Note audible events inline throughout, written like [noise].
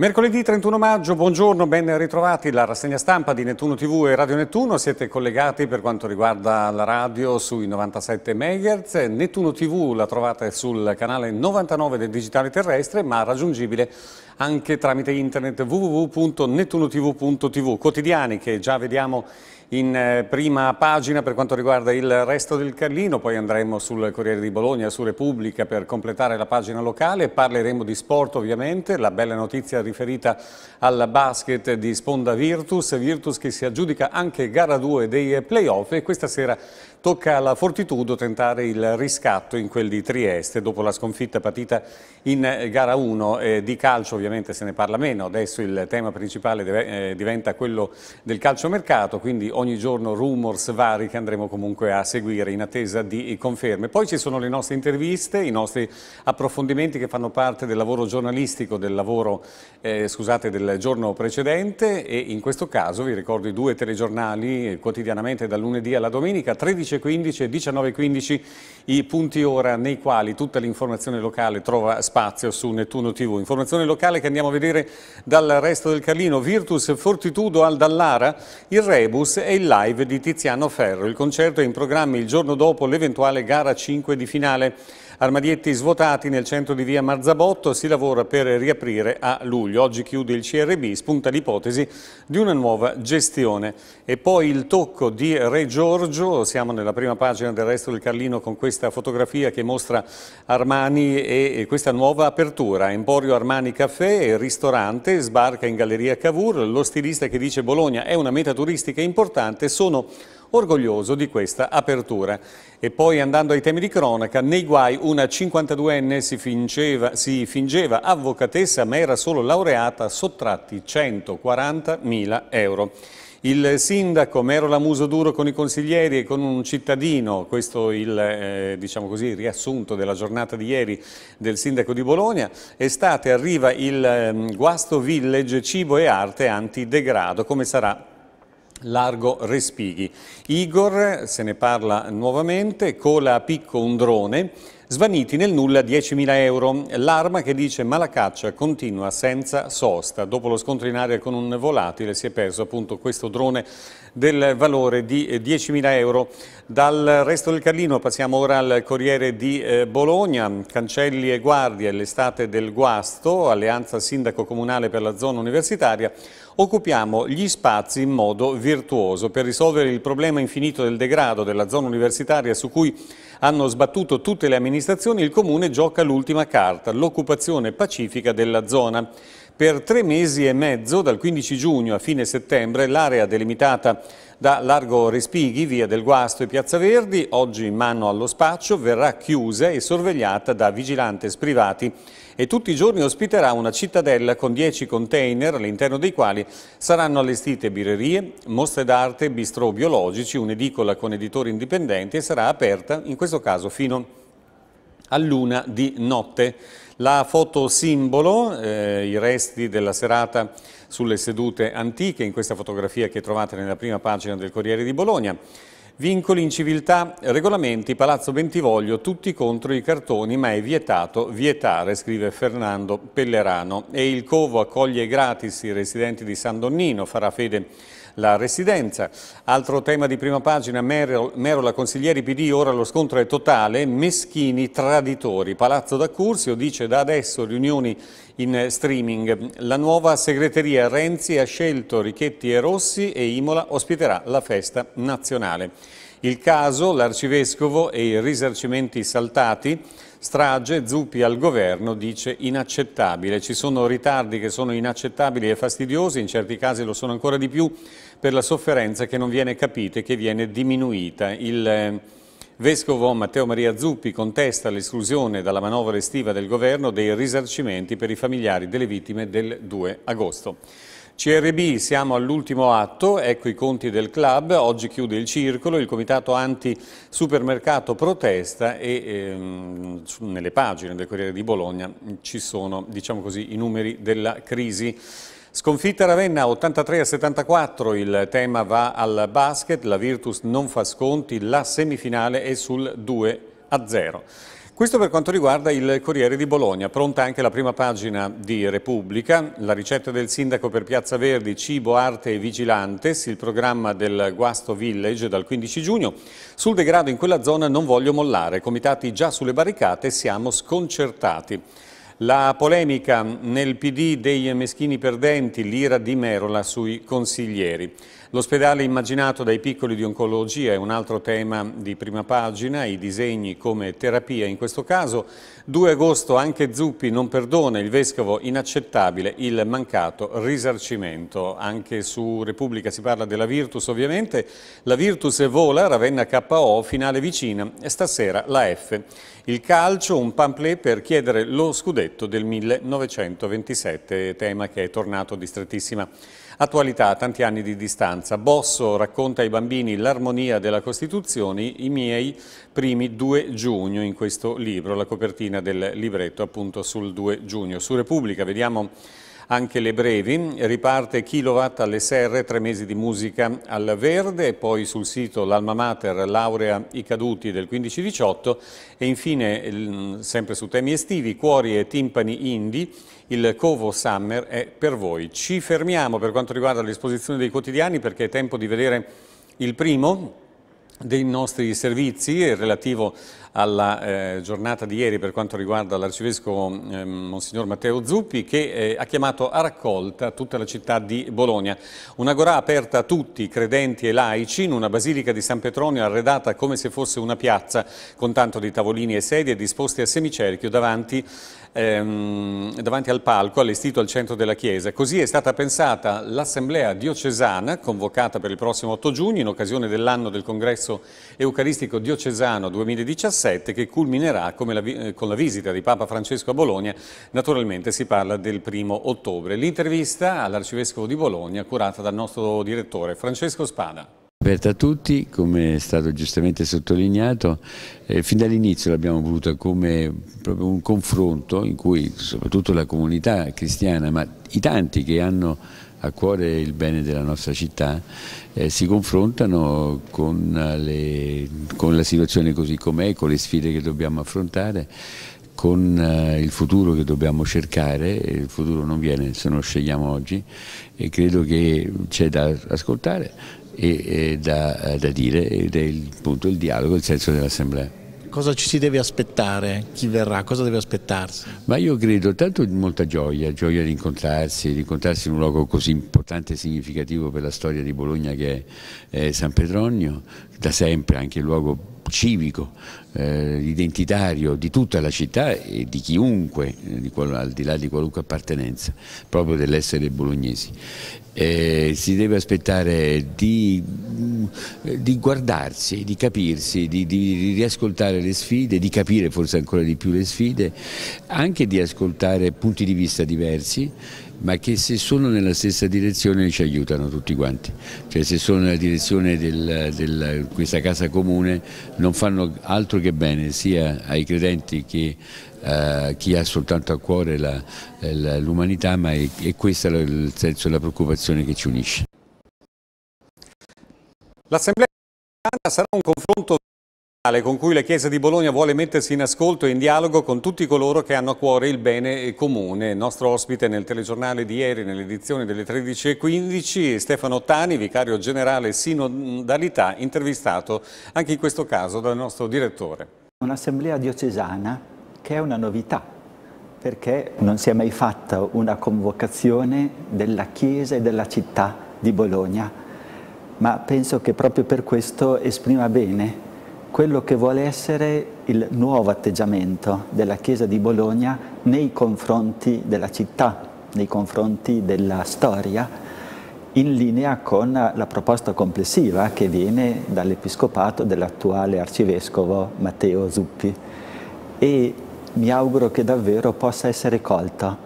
Mercoledì 31 maggio, buongiorno, ben ritrovati. La rassegna stampa di Nettuno TV e Radio Nettuno. Siete collegati per quanto riguarda la radio sui 97 MHz. Nettuno TV la trovate sul canale 99 del digitale terrestre, ma raggiungibile anche tramite internet www.nettunotv.tv. Quotidiani che già vediamo in eh, prima pagina per quanto riguarda il resto del Carlino, poi andremo sul Corriere di Bologna, su Repubblica per completare la pagina locale, parleremo di sport ovviamente, la bella notizia riferita al basket di Sponda Virtus, Virtus che si aggiudica anche gara 2 dei playoff e questa sera Tocca alla Fortitudo tentare il riscatto in quel di Trieste dopo la sconfitta patita in eh, gara 1. Eh, di calcio ovviamente se ne parla meno, adesso il tema principale deve, eh, diventa quello del calciomercato, quindi ogni giorno rumors vari che andremo comunque a seguire in attesa di conferme. Poi ci sono le nostre interviste, i nostri approfondimenti che fanno parte del lavoro giornalistico, del lavoro eh, scusate, del giorno precedente e in questo caso vi ricordo i due telegiornali eh, quotidianamente dal lunedì alla domenica, 13 16.15 e 19.15 i punti ora nei quali tutta l'informazione locale trova spazio su Nettuno TV. Informazione locale che andiamo a vedere dal resto del Carlino. Virtus Fortitudo al Dallara, il Rebus e il live di Tiziano Ferro. Il concerto è in programma il giorno dopo l'eventuale gara 5 di finale. Armadietti svuotati nel centro di via Marzabotto, si lavora per riaprire a luglio. Oggi chiude il CRB, spunta l'ipotesi di una nuova gestione. E poi il tocco di Re Giorgio, siamo nella prima pagina del resto del Carlino con questa fotografia che mostra Armani e questa nuova apertura. Emporio Armani Caffè, ristorante, sbarca in Galleria Cavour, lo stilista che dice Bologna è una meta turistica importante, sono orgoglioso di questa apertura. E poi andando ai temi di cronaca, nei guai una 52enne si fingeva, si fingeva avvocatessa ma era solo laureata, sottratti 140.000 euro. Il sindaco Mero Lamuso Duro con i consiglieri e con un cittadino, questo il eh, diciamo così, riassunto della giornata di ieri del sindaco di Bologna, estate arriva il eh, guasto village cibo e arte antidegrado, come sarà Largo Respighi. Igor, se ne parla nuovamente, cola a picco un drone, svaniti nel nulla 10.000 euro. L'arma che dice ma la caccia continua senza sosta. Dopo lo scontro in aria con un volatile si è perso appunto questo drone del valore di 10.000 eh, euro. Dal resto del Carlino passiamo ora al Corriere di eh, Bologna, cancelli e guardie, l'estate del guasto, alleanza sindaco comunale per la zona universitaria, occupiamo gli spazi in modo virtuoso per risolvere il problema infinito del degrado della zona universitaria su cui hanno sbattuto tutte le amministrazioni, il Comune gioca l'ultima carta, l'occupazione pacifica della zona. Per tre mesi e mezzo, dal 15 giugno a fine settembre, l'area delimitata da Largo Respighi, Via del Guasto e Piazza Verdi, oggi in mano allo spaccio, verrà chiusa e sorvegliata da vigilantes privati e tutti i giorni ospiterà una cittadella con 10 container all'interno dei quali saranno allestite birrerie, mostre d'arte, bistro biologici, un'edicola con editori indipendenti e sarà aperta in questo caso fino all'una di notte. La foto simbolo, eh, i resti della serata sulle sedute antiche, in questa fotografia che trovate nella prima pagina del Corriere di Bologna. Vincoli, inciviltà, regolamenti, Palazzo Bentivoglio, tutti contro i cartoni, ma è vietato vietare, scrive Fernando Pellerano. E il Covo accoglie gratis i residenti di San Donnino, farà fede la residenza. Altro tema di prima pagina, Merola, consiglieri PD, ora lo scontro è totale, Meschini traditori, Palazzo d'Accursio dice da adesso riunioni in streaming. La nuova segreteria Renzi ha scelto Richetti e Rossi e Imola ospiterà la festa nazionale. Il caso, l'arcivescovo e i risarcimenti saltati Strage, Zuppi al governo dice inaccettabile. Ci sono ritardi che sono inaccettabili e fastidiosi, in certi casi lo sono ancora di più, per la sofferenza che non viene capita e che viene diminuita. Il eh, Vescovo Matteo Maria Zuppi contesta l'esclusione dalla manovra estiva del governo dei risarcimenti per i familiari delle vittime del 2 agosto. CRB, siamo all'ultimo atto, ecco i conti del club, oggi chiude il circolo, il comitato anti-supermercato protesta e ehm, nelle pagine del Corriere di Bologna ci sono diciamo così, i numeri della crisi. Sconfitta Ravenna 83 a 74, il tema va al basket, la Virtus non fa sconti, la semifinale è sul 2 a 0. Questo per quanto riguarda il Corriere di Bologna, pronta anche la prima pagina di Repubblica, la ricetta del sindaco per Piazza Verdi, cibo, arte e vigilantes, il programma del Guasto Village dal 15 giugno, sul degrado in quella zona non voglio mollare, comitati già sulle barricate, siamo sconcertati. La polemica nel PD dei meschini perdenti, l'ira di Merola sui consiglieri. L'ospedale immaginato dai piccoli di oncologia è un altro tema di prima pagina, i disegni come terapia in questo caso. 2 agosto anche Zuppi non perdona, il vescovo inaccettabile, il mancato risarcimento. Anche su Repubblica si parla della Virtus ovviamente, la Virtus vola, Ravenna KO, finale vicina e stasera la F. Il calcio, un pamphlet per chiedere lo scudetto del 1927, tema che è tornato di strettissima Attualità a tanti anni di distanza. Bosso racconta ai bambini l'armonia della Costituzione, i miei primi 2 giugno in questo libro, la copertina del libretto appunto sul 2 giugno. Su Repubblica vediamo anche le brevi. Riparte Kilowatt alle serre, tre mesi di musica al verde, poi sul sito l'Alma Mater laurea i caduti del 15-18 e infine, sempre su temi estivi, cuori e timpani indie, il Covo Summer è per voi. Ci fermiamo per quanto riguarda l'esposizione dei quotidiani perché è tempo di vedere il primo dei nostri servizi relativo alla eh, giornata di ieri per quanto riguarda l'arcivescovo eh, Monsignor Matteo Zuppi che eh, ha chiamato a raccolta tutta la città di Bologna. Una gorà aperta a tutti, credenti e laici, in una basilica di San Petronio arredata come se fosse una piazza con tanto di tavolini e sedie disposti a semicerchio davanti ehm, davanti al palco allestito al centro della chiesa. Così è stata pensata l'assemblea diocesana convocata per il prossimo 8 giugno in occasione dell'anno del congresso eucaristico diocesano 2017 che culminerà la, eh, con la visita di Papa Francesco a Bologna. Naturalmente si parla del primo ottobre. L'intervista all'arcivescovo di Bologna curata dal nostro direttore Francesco Spada aperta a tutti, come è stato giustamente sottolineato, eh, fin dall'inizio l'abbiamo voluta come un confronto in cui soprattutto la comunità cristiana, ma i tanti che hanno a cuore il bene della nostra città, eh, si confrontano con, le, con la situazione così com'è, con le sfide che dobbiamo affrontare con eh, il futuro che dobbiamo cercare, il futuro non viene se non scegliamo oggi e credo che c'è da ascoltare, e, e da, da, dire ed è il, appunto il dialogo, il senso dell'assemblea. Cosa ci si deve aspettare? Chi verrà? Cosa deve aspettarsi? Ma io credo tanto di molta gioia, gioia di incontrarsi, di incontrarsi in un luogo così importante e significativo per la storia di Bologna che è, è San Petronio, da sempre anche il luogo civico, eh, identitario di tutta la città e di chiunque, eh, di al di là di qualunque appartenenza, proprio dell'essere bolognesi. Eh, si deve aspettare di, di guardarsi, di capirsi, di, di, riascoltare le sfide, di capire forse ancora di più le sfide, anche di ascoltare punti di vista diversi ma che se sono nella stessa direzione ci aiutano tutti quanti, cioè se sono nella direzione di questa casa comune non fanno altro che bene sia ai credenti che a eh, chi ha soltanto a cuore l'umanità, ma è, è questo il senso e la preoccupazione che ci unisce. L'Assemblea sarà un confronto con cui la Chiesa di Bologna vuole mettersi in ascolto e in dialogo con tutti coloro che hanno a cuore il bene comune. Il nostro ospite nel telegiornale di ieri, nell'edizione delle 13.15, Stefano Tani, vicario generale Sinodalità, intervistato anche in questo caso dal nostro direttore. Un'assemblea diocesana che è una novità, perché non si è mai fatta una convocazione della Chiesa e della città di Bologna, ma penso che proprio per questo esprima bene quello che vuole essere il nuovo atteggiamento della Chiesa di Bologna nei confronti della città, nei confronti della storia, in linea con la proposta complessiva che viene dall'Episcopato dell'attuale Arcivescovo Matteo Zuppi e mi auguro che davvero possa essere colto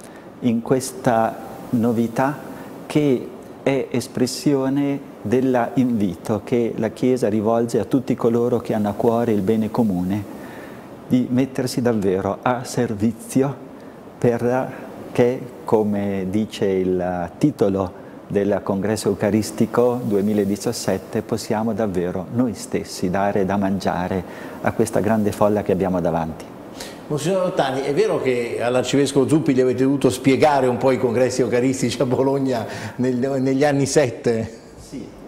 in questa novità che è espressione dell'invito che la Chiesa rivolge a tutti coloro che hanno a cuore il bene comune, di mettersi davvero a servizio perché, come dice il titolo del congresso eucaristico 2017, possiamo davvero noi stessi dare da mangiare a questa grande folla che abbiamo davanti. Monsignor Ottani, è vero che all'arcivescovo Zuppi gli avete dovuto spiegare un po' i congressi eucaristici a Bologna negli anni 7?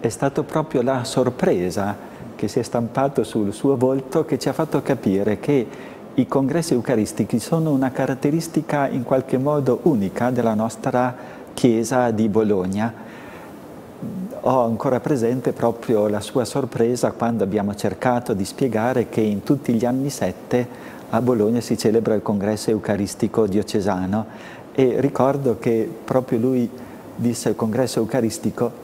è stata proprio la sorpresa che si è stampato sul suo volto che ci ha fatto capire che i congressi eucaristici sono una caratteristica in qualche modo unica della nostra chiesa di Bologna. Ho ancora presente proprio la sua sorpresa quando abbiamo cercato di spiegare che in tutti gli anni sette a Bologna si celebra il congresso eucaristico diocesano e ricordo che proprio lui disse il congresso eucaristico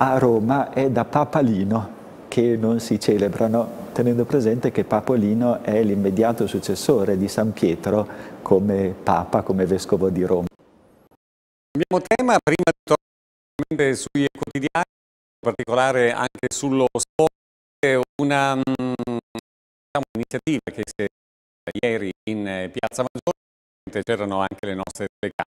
a Roma è da Papalino che non si celebrano, tenendo presente che Papolino è l'immediato successore di San Pietro come Papa, come Vescovo di Roma. Abbiamo tema, prima di tornare sui quotidiani, in particolare anche sullo sport, una mm, diciamo, iniziativa che si è ieri in eh, Piazza Maggiore, c'erano anche le nostre telecamere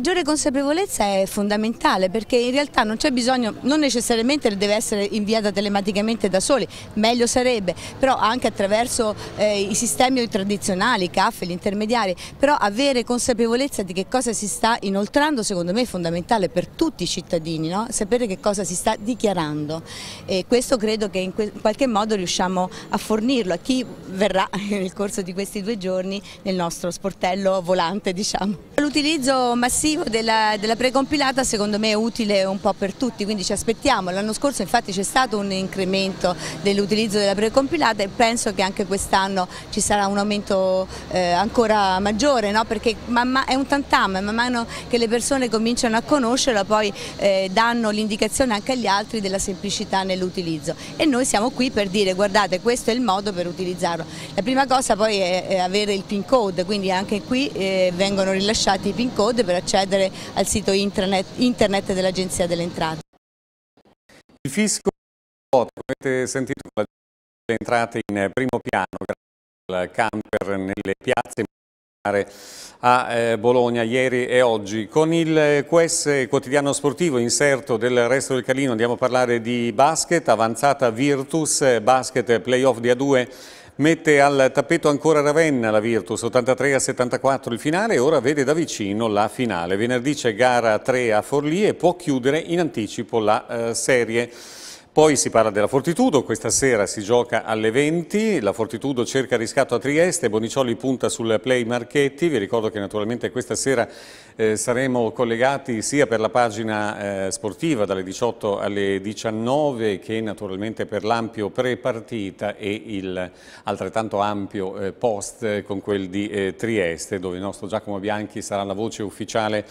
maggiore consapevolezza è fondamentale perché in realtà non c'è bisogno, non necessariamente deve essere inviata telematicamente da soli, meglio sarebbe, però anche attraverso eh, i sistemi tradizionali, i CAF, gli intermediari, però avere consapevolezza di che cosa si sta inoltrando secondo me è fondamentale per tutti i cittadini, no? sapere che cosa si sta dichiarando e questo credo che in qualche modo riusciamo a fornirlo a chi verrà [laughs] nel corso di questi due giorni nel nostro sportello volante. Diciamo. L'utilizzo massimo obiettivo della, della precompilata secondo me è utile un po' per tutti, quindi ci aspettiamo. L'anno scorso infatti c'è stato un incremento dell'utilizzo della precompilata e penso che anche quest'anno ci sarà un aumento eh, ancora maggiore, no? perché man è un tantam, man mano che le persone cominciano a conoscerla poi eh, danno l'indicazione anche agli altri della semplicità nell'utilizzo e noi siamo qui per dire guardate questo è il modo per utilizzarlo. La prima cosa poi è, è avere il PIN code, quindi anche qui eh, vengono rilasciati i PIN code per accedere accedere al sito internet, internet dell'Agenzia delle Entrate. Il fisco, come avete sentito, le entrate in primo piano grazie camper nelle piazze a eh, Bologna ieri e oggi. Con il QS quotidiano sportivo inserto del resto del Calino andiamo a parlare di basket, avanzata Virtus, basket playoff di A2 Mette al tappeto ancora Ravenna la Virtus, 83 a 74 il finale e ora vede da vicino la finale. Venerdì c'è gara 3 a Forlì e può chiudere in anticipo la eh, serie. Poi si parla della Fortitudo, questa sera si gioca alle 20, la Fortitudo cerca riscatto a Trieste, Bonicioli punta sul play Marchetti, vi ricordo che naturalmente questa sera eh, saremo collegati sia per la pagina eh, sportiva dalle 18 alle 19 che naturalmente per l'ampio pre-partita e il altrettanto ampio eh, post con quel di eh, Trieste dove il nostro Giacomo Bianchi sarà la voce ufficiale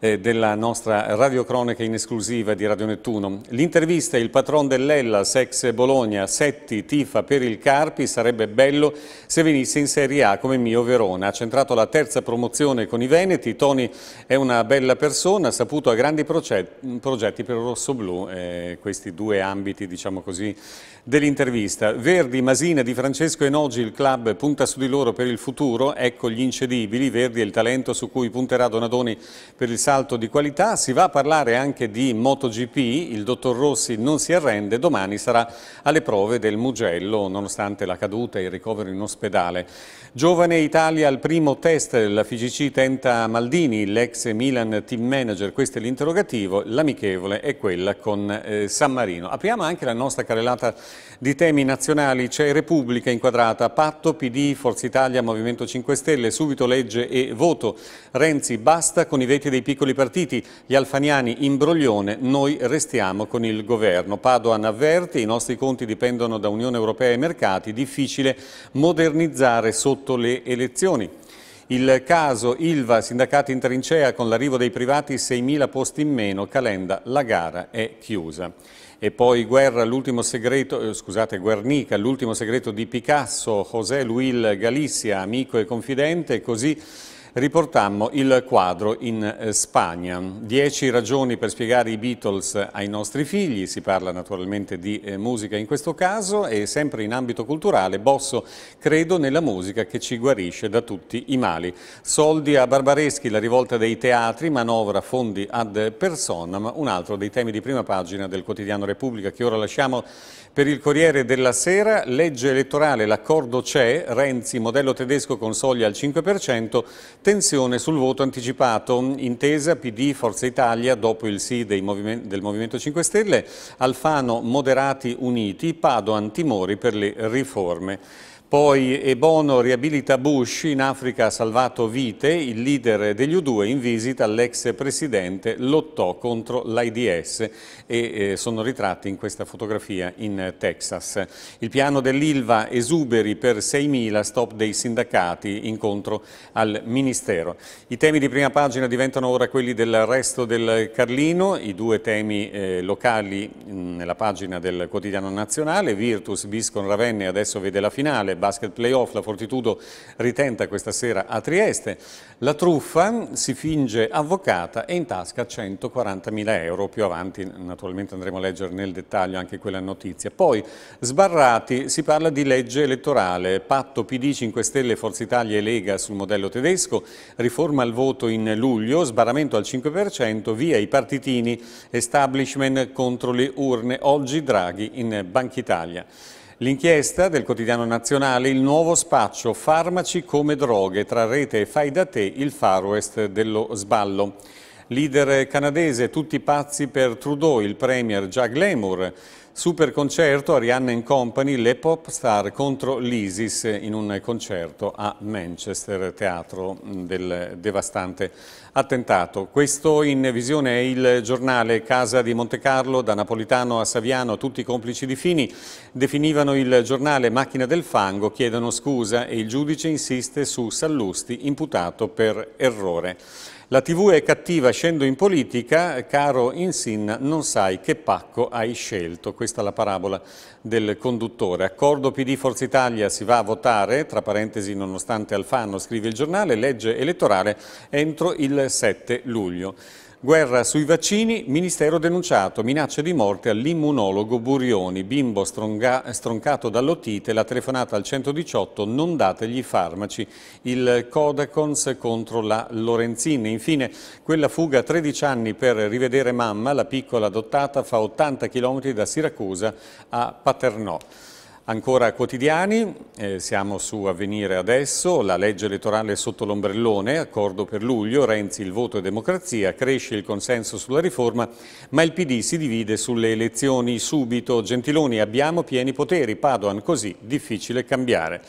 eh, della nostra radiocronaca in esclusiva di Radio Nettuno. L'intervista Il patron dell'Ella, Sex Bologna, Setti, tifa per il Carpi, sarebbe bello se venisse in Serie A come mio Verona. Ha centrato la terza promozione con i Veneti, Toni è una bella persona, ha saputo a grandi progetti per il Rossoblù, eh, questi due ambiti diciamo così, dell'intervista. Verdi, Masina, Di Francesco e Nogi, il club punta su di loro per il futuro, ecco gli incedibili, Verdi è il talento su cui punterà Donadoni per il salto di qualità, si va a parlare anche di MotoGP, il dottor Rossi non si arrende, domani sarà alle prove del Mugello nonostante la caduta e il ricovero in ospedale. Giovane Italia al primo test, la FIGC tenta Maldini, l'ex Milan team manager, questo è l'interrogativo, l'amichevole è quella con eh, San Marino. Apriamo anche la nostra carrellata di temi nazionali, c'è Repubblica inquadrata, patto PD, Forza Italia, Movimento 5 Stelle, subito legge e voto, Renzi basta con i veti dei piccoli partiti, gli alfaniani imbroglione, noi restiamo con il governo. Padoan avverte, i nostri conti dipendono da Unione Europea e mercati, difficile modernizzare sotto sotto le elezioni. Il caso Ilva, sindacati in trincea, con l'arrivo dei privati 6.000 posti in meno, Calenda, la gara è chiusa. E poi Guerra, l'ultimo segreto, eh, scusate, Guernica, l'ultimo segreto di Picasso, José Luis Galizia, amico e confidente, così Riportammo il quadro in eh, Spagna. Dieci ragioni per spiegare i Beatles ai nostri figli, si parla naturalmente di eh, musica in questo caso e sempre in ambito culturale Bosso credo nella musica che ci guarisce da tutti i mali. Soldi a Barbareschi, la rivolta dei teatri, manovra fondi ad personam, un altro dei temi di prima pagina del quotidiano Repubblica che ora lasciamo per il Corriere della Sera, legge elettorale, l'accordo c'è, Renzi modello tedesco con soglia al 5%, Tensione sul voto anticipato. Intesa PD Forza Italia dopo il sì moviment del Movimento 5 Stelle, Alfano Moderati Uniti, Padoan Timori per le riforme. Poi Ebono riabilita Bush, in Africa ha salvato vite, il leader degli U2 in visita all'ex presidente lottò contro l'AIDS e eh, sono ritratti in questa fotografia in Texas. Il piano dell'Ilva esuberi per 6.000 stop dei sindacati, incontro al Ministero. I temi di prima pagina diventano ora quelli del resto del Carlino, i due temi eh, locali mm, nella pagina del quotidiano nazionale, Virtus, Biscon, Ravenna adesso vede la finale, basket playoff, la Fortitudo ritenta questa sera a Trieste, la truffa si finge avvocata e in tasca 140.000 euro, più avanti naturalmente andremo a leggere nel dettaglio anche quella notizia. Poi sbarrati si parla di legge elettorale, patto PD 5 Stelle, Forza Italia e Lega sul modello tedesco, riforma al voto in luglio, sbarramento al 5%, via i partitini, establishment contro le urne, oggi Draghi in Banca Italia. L'inchiesta del quotidiano nazionale Il nuovo spaccio, farmaci come droghe, tra rete e fai da te, il far west dello sballo. Leader canadese, tutti pazzi per Trudeau, il premier Jack Lemur. Super concerto Arianna Company, le pop star contro l'Isis in un concerto a Manchester, teatro del devastante attentato. Questo in visione è il giornale Casa di Monte Carlo, da Napolitano a Saviano, tutti i complici di Fini definivano il giornale macchina del fango, chiedono scusa e il giudice insiste su Sallusti imputato per errore. La TV è cattiva, scendo in politica, caro Insinna, non sai che pacco hai scelto. Questa è la parabola del conduttore. Accordo PD Forza Italia, si va a votare, tra parentesi nonostante Alfano, scrive il giornale, legge elettorale entro il 7 luglio. Guerra sui vaccini, Ministero denunciato, minacce di morte all'immunologo Burioni, bimbo stronga, stroncato dall'otite, la telefonata al 118, non dategli farmaci, il Codacons contro la Lorenzini. Infine, quella fuga a 13 anni per rivedere mamma, la piccola adottata fa 80 km da Siracusa a Paternò. Ancora quotidiani, eh, siamo su Avvenire adesso, la legge elettorale sotto l'ombrellone, accordo per luglio, Renzi il voto e democrazia, cresce il consenso sulla riforma, ma il PD si divide sulle elezioni subito. Gentiloni abbiamo pieni poteri, Padoan così, difficile cambiare.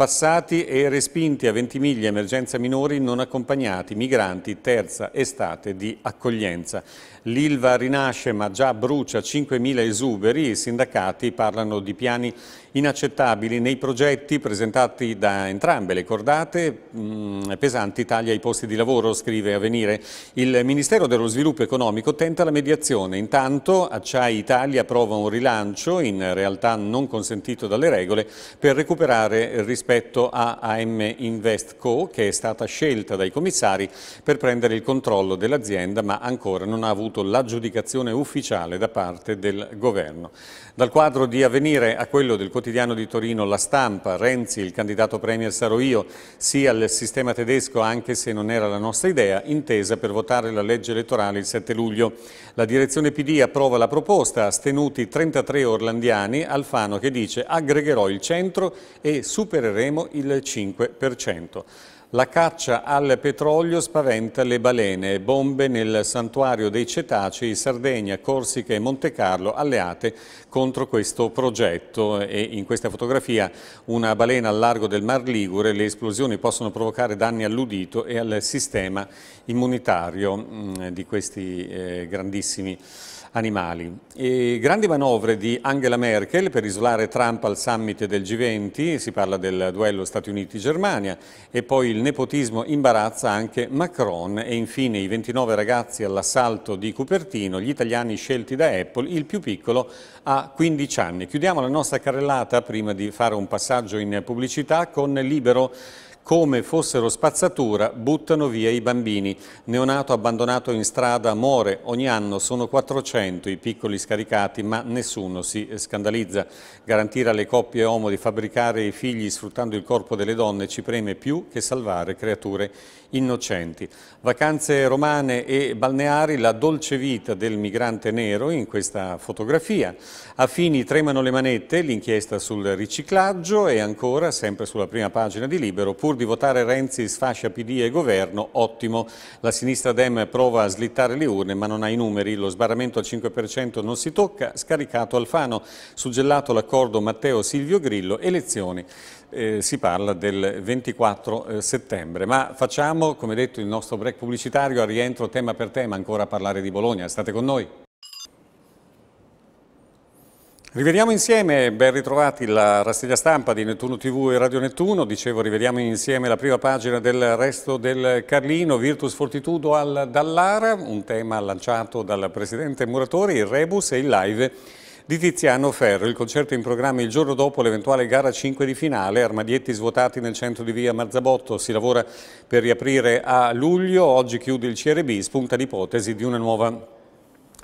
Passati e respinti a Ventimiglia emergenza minori non accompagnati, migranti, terza estate di accoglienza. L'Ilva rinasce ma già brucia 5.000 esuberi, i sindacati parlano di piani inaccettabili nei progetti presentati da entrambe le cordate, mh, mm, pesanti tagli ai posti di lavoro, scrive Avenire. Il Ministero dello Sviluppo Economico tenta la mediazione, intanto Acciai Italia prova un rilancio, in realtà non consentito dalle regole, per recuperare rispetto a AM Invest Co, che è stata scelta dai commissari per prendere il controllo dell'azienda, ma ancora non ha avuto l'aggiudicazione ufficiale da parte del governo. Dal quadro di Avvenire a quello del quotidiano quotidiano di Torino La Stampa, Renzi, il candidato premier sarò io, sì al sistema tedesco anche se non era la nostra idea, intesa per votare la legge elettorale il 7 luglio. La direzione PD approva la proposta, astenuti 33 orlandiani, Alfano che dice aggregherò il centro e supereremo il 5%. La caccia al petrolio spaventa le balene, bombe nel santuario dei cetacei, Sardegna, Corsica e Monte Carlo alleate contro questo progetto e in questa fotografia una balena al largo del Mar Ligure, le esplosioni possono provocare danni all'udito e al sistema immunitario mm, di questi eh, grandissimi animali. E grandi manovre di Angela Merkel per isolare Trump al summit del G20, si parla del duello Stati Uniti-Germania e poi il nepotismo imbarazza anche Macron e infine i 29 ragazzi all'assalto di Cupertino, gli italiani scelti da Apple, il più piccolo ha 15 anni. Chiudiamo la nostra carrellata prima di fare un passaggio in pubblicità con Libero come fossero spazzatura, buttano via i bambini. Neonato abbandonato in strada muore. Ogni anno sono 400 i piccoli scaricati, ma nessuno si scandalizza. Garantire alle coppie omo di fabbricare i figli sfruttando il corpo delle donne ci preme più che salvare creature innocenti. Vacanze romane e balneari, la dolce vita del migrante nero in questa fotografia. A Fini tremano le manette, l'inchiesta sul riciclaggio e ancora, sempre sulla prima pagina di Libero, pur di votare Renzi sfascia PD e governo, ottimo. La sinistra Dem prova a slittare le urne ma non ha i numeri, lo sbarramento al 5% non si tocca, scaricato Alfano, suggellato l'accordo Matteo Silvio Grillo, elezioni eh, si parla del 24 eh, settembre. Ma facciamo, come detto, il nostro break pubblicitario a rientro tema per tema ancora a parlare di Bologna. State con noi. Rivediamo insieme, ben ritrovati, la rassegna stampa di Nettuno TV e Radio Nettuno. Dicevo, rivediamo insieme la prima pagina del resto del Carlino, Virtus Fortitudo al Dallara, un tema lanciato dal presidente Muratori, il Rebus e il live di Tiziano Ferro, il concerto in programma il giorno dopo l'eventuale gara 5 di finale, armadietti svuotati nel centro di via Marzabotto, si lavora per riaprire a luglio, oggi chiude il CRB, spunta l'ipotesi di una nuova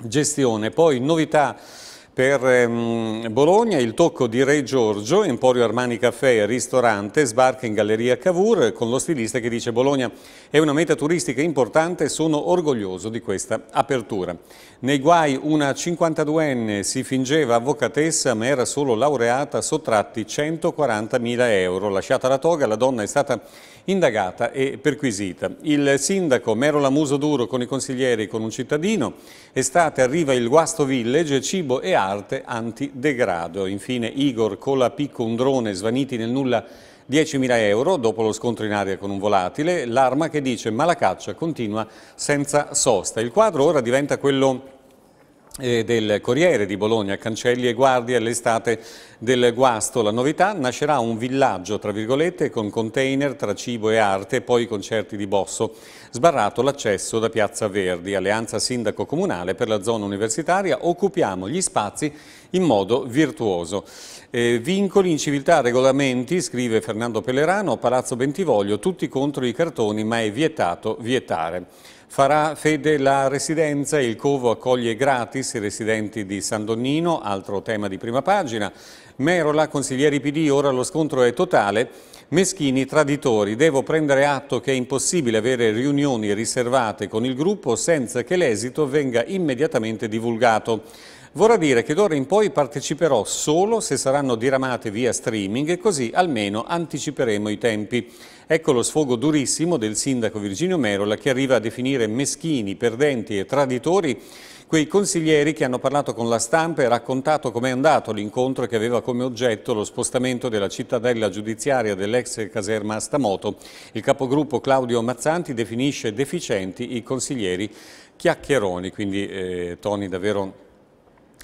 gestione. Poi novità per ehm, Bologna il tocco di Re Giorgio, Emporio Armani Caffè e Ristorante, sbarca in Galleria Cavour eh, con lo stilista che dice Bologna è una meta turistica importante, sono orgoglioso di questa apertura. Nei guai una 52enne si fingeva avvocatessa ma era solo laureata, sottratti 140.000 euro. Lasciata la toga, la donna è stata indagata e perquisita. Il sindaco Mero Lamuso Duro con i consiglieri e con un cittadino, estate arriva il Guasto Village, cibo e arte antidegrado. Infine Igor cola picco un drone svaniti nel nulla 10.000 euro dopo lo scontro in aria con un volatile, l'arma che dice ma la caccia continua senza sosta. Il quadro ora diventa quello eh, del Corriere di Bologna, Cancelli e Guardia, l'estate del guasto. La novità nascerà un villaggio, tra virgolette, con container tra cibo e arte e poi concerti di bosso. Sbarrato l'accesso da Piazza Verdi, alleanza sindaco comunale per la zona universitaria, occupiamo gli spazi in modo virtuoso. Eh, vincoli, inciviltà, regolamenti, scrive Fernando Pellerano, Palazzo Bentivoglio, tutti contro i cartoni ma è vietato vietare. Farà fede la residenza, il Covo accoglie gratis i residenti di San Donnino, altro tema di prima pagina. Merola, consiglieri PD, ora lo scontro è totale. Meschini traditori, devo prendere atto che è impossibile avere riunioni riservate con il gruppo senza che l'esito venga immediatamente divulgato. Vorrà dire che d'ora in poi parteciperò solo se saranno diramate via streaming e così almeno anticiperemo i tempi. Ecco lo sfogo durissimo del sindaco Virginio Merola che arriva a definire meschini, perdenti e traditori quei consiglieri che hanno parlato con la stampa e raccontato com'è andato l'incontro che aveva come oggetto lo spostamento della cittadella giudiziaria dell'ex caserma Stamoto. Il capogruppo Claudio Mazzanti definisce deficienti i consiglieri chiacchieroni, quindi eh, toni davvero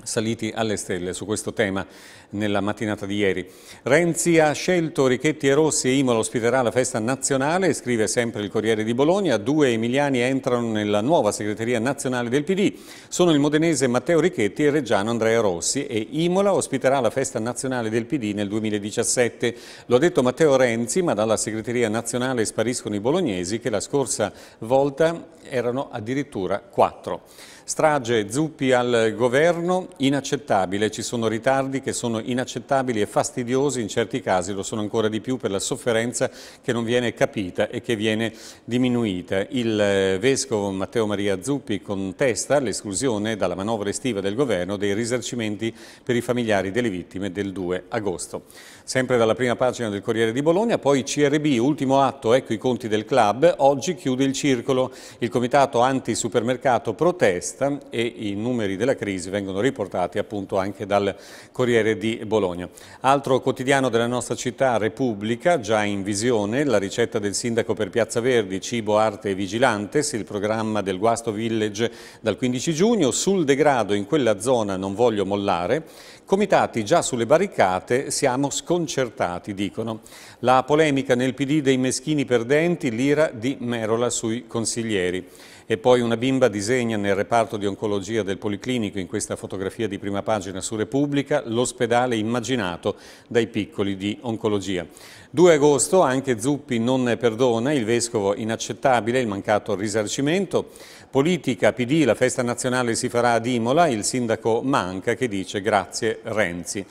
saliti alle stelle su questo tema nella mattinata di ieri. Renzi ha scelto Richetti e Rossi, e Imola ospiterà la festa nazionale, scrive sempre il Corriere di Bologna, due emiliani entrano nella nuova segreteria nazionale del PD, sono il modenese Matteo Richetti e il reggiano Andrea Rossi e Imola ospiterà la festa nazionale del PD nel 2017. Lo ha detto Matteo Renzi, ma dalla segreteria nazionale spariscono i bolognesi che la scorsa volta erano addirittura quattro. Strage, zuppi al governo, inaccettabile. Ci sono ritardi che sono inaccettabili e fastidiosi, in certi casi lo sono ancora di più per la sofferenza che non viene capita e che viene diminuita. Il eh, Vescovo Matteo Maria Zuppi contesta l'esclusione dalla manovra estiva del governo dei risarcimenti per i familiari delle vittime del 2 agosto. Sempre dalla prima pagina del Corriere di Bologna, poi CRB, ultimo atto, ecco i conti del club, oggi chiude il circolo. Il comitato anti-supermercato protesta testa e i numeri della crisi vengono riportati appunto anche dal Corriere di Bologna. Altro quotidiano della nostra città, Repubblica, già in visione, la ricetta del sindaco per Piazza Verdi, cibo, arte e vigilantes, il programma del Guasto Village dal 15 giugno, sul degrado in quella zona non voglio mollare, comitati già sulle barricate, siamo sconcertati, dicono. La polemica nel PD dei meschini perdenti, l'ira di Merola sui consiglieri e poi una bimba disegna nel reparto di oncologia del Policlinico, in questa fotografia di prima pagina su Repubblica, l'ospedale immaginato dai piccoli di oncologia. 2 agosto anche Zuppi non ne perdona, il vescovo inaccettabile, il mancato risarcimento. Politica, PD, la festa nazionale si farà ad Imola, il sindaco manca che dice grazie Renzi.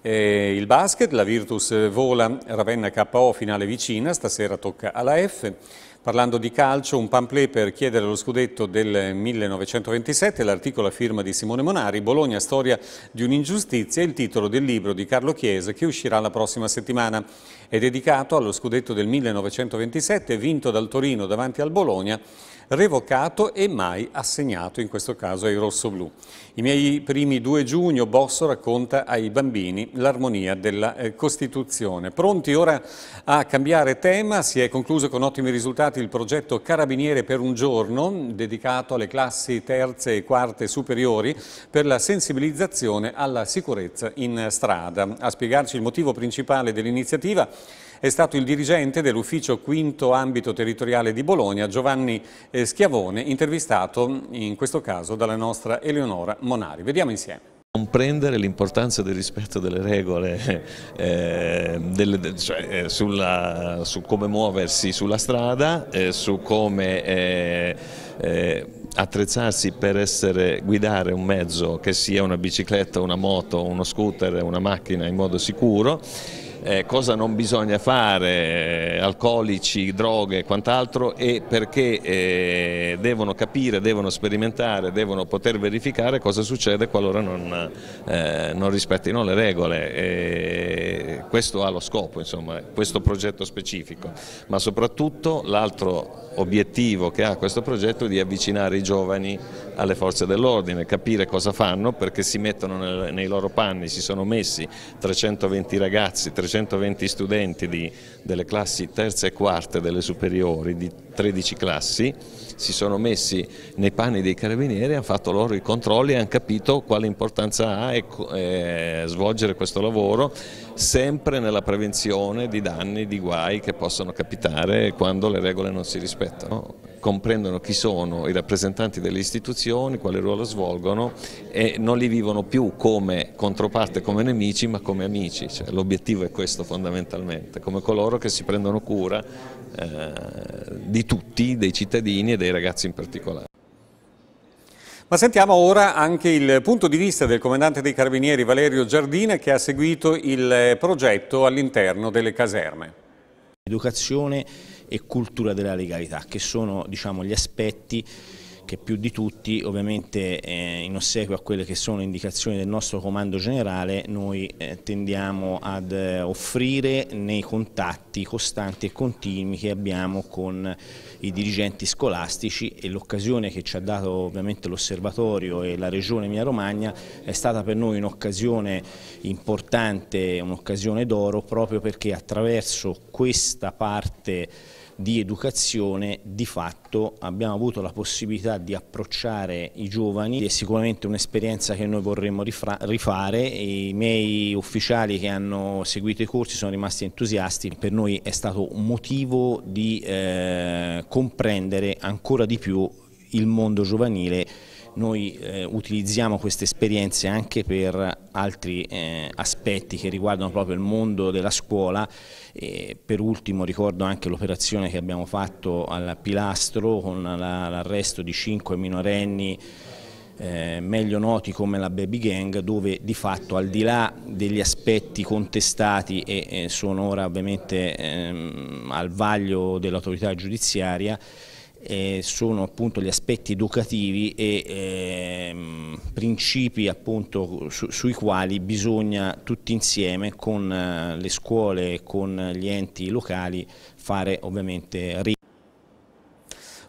Eh, il basket, la Virtus vola, Ravenna KO, finale vicina, stasera tocca alla F parlando di calcio, un pamphlet per chiedere lo scudetto del 1927, l'articolo a firma di Simone Monari, Bologna, storia di un'ingiustizia, il titolo del libro di Carlo Chiesa che uscirà la prossima settimana. È dedicato allo scudetto del 1927 vinto dal Torino davanti al Bologna revocato e mai assegnato, in questo caso ai rossoblù. I miei primi 2 giugno Bosso racconta ai bambini l'armonia della eh, Costituzione. Pronti ora a cambiare tema, si è concluso con ottimi risultati il progetto Carabiniere per un giorno, dedicato alle classi terze e quarte superiori per la sensibilizzazione alla sicurezza in strada. A spiegarci il motivo principale dell'iniziativa è stato il dirigente dell'ufficio quinto ambito territoriale di Bologna, Giovanni eh, Schiavone, intervistato mm, in questo caso dalla nostra Eleonora Monari. Vediamo insieme comprendere l'importanza del rispetto delle regole eh, delle, cioè, eh, sulla, su come muoversi sulla strada, eh, su come eh, eh, attrezzarsi per essere, guidare un mezzo che sia una bicicletta, una moto, uno scooter, una macchina in modo sicuro eh, cosa non bisogna fare, eh, alcolici, droghe e quant'altro e perché eh, devono capire, devono sperimentare, devono poter verificare cosa succede qualora non, eh, non rispettino le regole. E questo ha lo scopo, insomma, questo progetto specifico, ma soprattutto l'altro obiettivo che ha questo progetto è di avvicinare i giovani alle forze dell'ordine, capire cosa fanno perché si mettono nei loro panni, si sono messi 320 ragazzi, 320 120 studenti di, delle classi terza e quarta delle superiori, di 13 classi, si sono messi nei panni dei carabinieri, hanno fatto loro i controlli e hanno capito quale importanza ha e, eh, svolgere questo lavoro sempre nella prevenzione di danni, di guai che possono capitare quando le regole non si rispettano. Comprendono chi sono i rappresentanti delle istituzioni, quale ruolo svolgono e non li vivono più come controparte, come nemici, ma come amici. Cioè, L'obiettivo è questo fondamentalmente, come coloro che si prendono cura eh, di tutti, dei cittadini e dei ragazzi in particolare. Ma sentiamo ora anche il punto di vista del comandante dei Carabinieri Valerio Giardina che ha seguito il eh, progetto all'interno delle caserme. Educazione e cultura della legalità che sono diciamo, gli aspetti che più di tutti ovviamente eh, in ossequio a quelle che sono indicazioni del nostro comando generale noi eh, tendiamo ad eh, offrire nei contatti costanti e continui che abbiamo con i dirigenti scolastici e l'occasione che ci ha dato ovviamente l'osservatorio e la regione Emilia Romagna è stata per noi un'occasione importante, un'occasione d'oro proprio perché attraverso questa parte di educazione di fatto abbiamo avuto la possibilità di approcciare i giovani, è sicuramente un'esperienza che noi vorremmo rifare, i miei ufficiali che hanno seguito i corsi sono rimasti entusiasti, per noi è stato un motivo di eh, comprendere ancora di più il mondo giovanile noi eh, utilizziamo queste esperienze anche per altri eh, aspetti che riguardano proprio il mondo della scuola e per ultimo ricordo anche l'operazione che abbiamo fatto al Pilastro con l'arresto di cinque minorenni eh, meglio noti come la baby gang dove di fatto al di là degli aspetti contestati e, e sono ora ovviamente ehm, al vaglio dell'autorità giudiziaria eh, sono appunto gli aspetti educativi e ehm, principi appunto su, sui quali bisogna tutti insieme con eh, le scuole e con gli enti locali fare ovviamente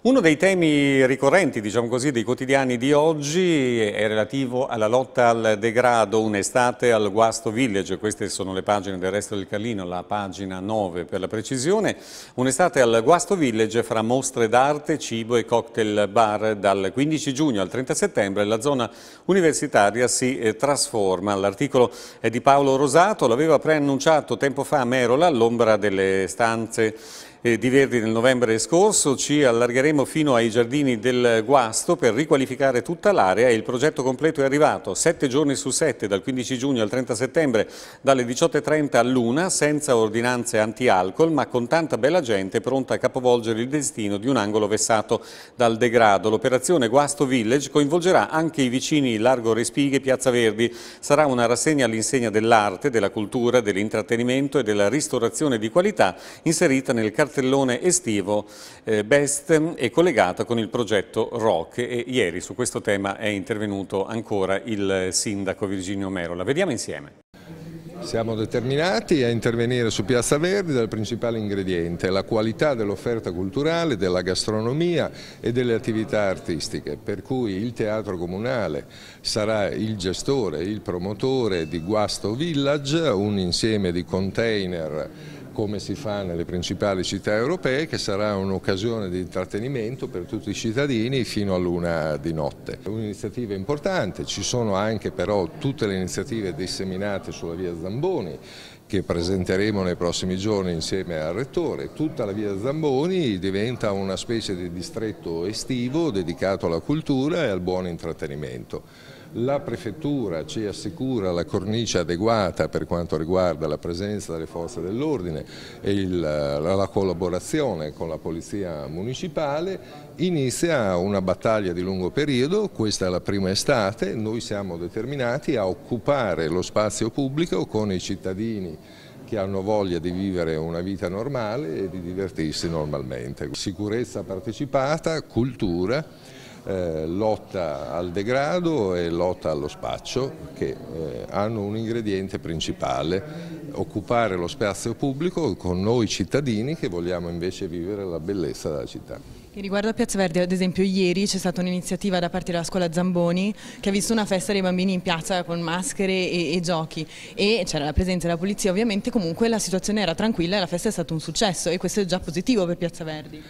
uno dei temi ricorrenti diciamo così, dei quotidiani di oggi è relativo alla lotta al degrado, un'estate al guasto village, queste sono le pagine del resto del Callino, la pagina 9 per la precisione, un'estate al guasto village fra mostre d'arte, cibo e cocktail bar dal 15 giugno al 30 settembre la zona universitaria si eh, trasforma. L'articolo è di Paolo Rosato, l'aveva preannunciato tempo fa a Merola all'ombra delle stanze eh, di Verdi nel novembre scorso, ci allargheremo fino ai giardini del Guasto per riqualificare tutta l'area e il progetto completo è arrivato, sette giorni su sette, dal 15 giugno al 30 settembre, dalle 18.30 all'una, senza ordinanze anti-alcol, ma con tanta bella gente pronta a capovolgere il destino di un angolo vessato dal degrado. L'operazione Guasto Village coinvolgerà anche i vicini Largo Respighe, Piazza Verdi. Sarà una rassegna all'insegna dell'arte, della cultura, dell'intrattenimento e della ristorazione di qualità inserita nel cartellino cartellone estivo eh, Best è collegata con il progetto ROC e ieri su questo tema è intervenuto ancora il sindaco Virginio Merola. Vediamo insieme. Siamo determinati a intervenire su Piazza Verdi dal principale ingrediente, la qualità dell'offerta culturale, della gastronomia e delle attività artistiche, per cui il Teatro Comunale sarà il gestore, il promotore di Guasto Village, un insieme di container come si fa nelle principali città europee, che sarà un'occasione di intrattenimento per tutti i cittadini fino a luna di notte. È Un'iniziativa importante, ci sono anche però tutte le iniziative disseminate sulla via Zamboni che presenteremo nei prossimi giorni insieme al Rettore. Tutta la via Zamboni diventa una specie di distretto estivo dedicato alla cultura e al buon intrattenimento. La Prefettura ci assicura la cornice adeguata per quanto riguarda la presenza delle forze dell'ordine e il, la collaborazione con la Polizia Municipale. Inizia una battaglia di lungo periodo, questa è la prima estate, noi siamo determinati a occupare lo spazio pubblico con i cittadini che hanno voglia di vivere una vita normale e di divertirsi normalmente. Sicurezza partecipata, cultura eh, lotta al degrado e lotta allo spaccio che eh, hanno un ingrediente principale, occupare lo spazio pubblico con noi cittadini che vogliamo invece vivere la bellezza della città. E riguardo a Piazza Verde, ad esempio, ieri c'è stata un'iniziativa da parte della scuola Zamboni che ha visto una festa dei bambini in piazza con maschere e, e giochi e c'era la presenza della polizia, ovviamente comunque la situazione era tranquilla e la festa è stata un successo e questo è già positivo per Piazza Verdi.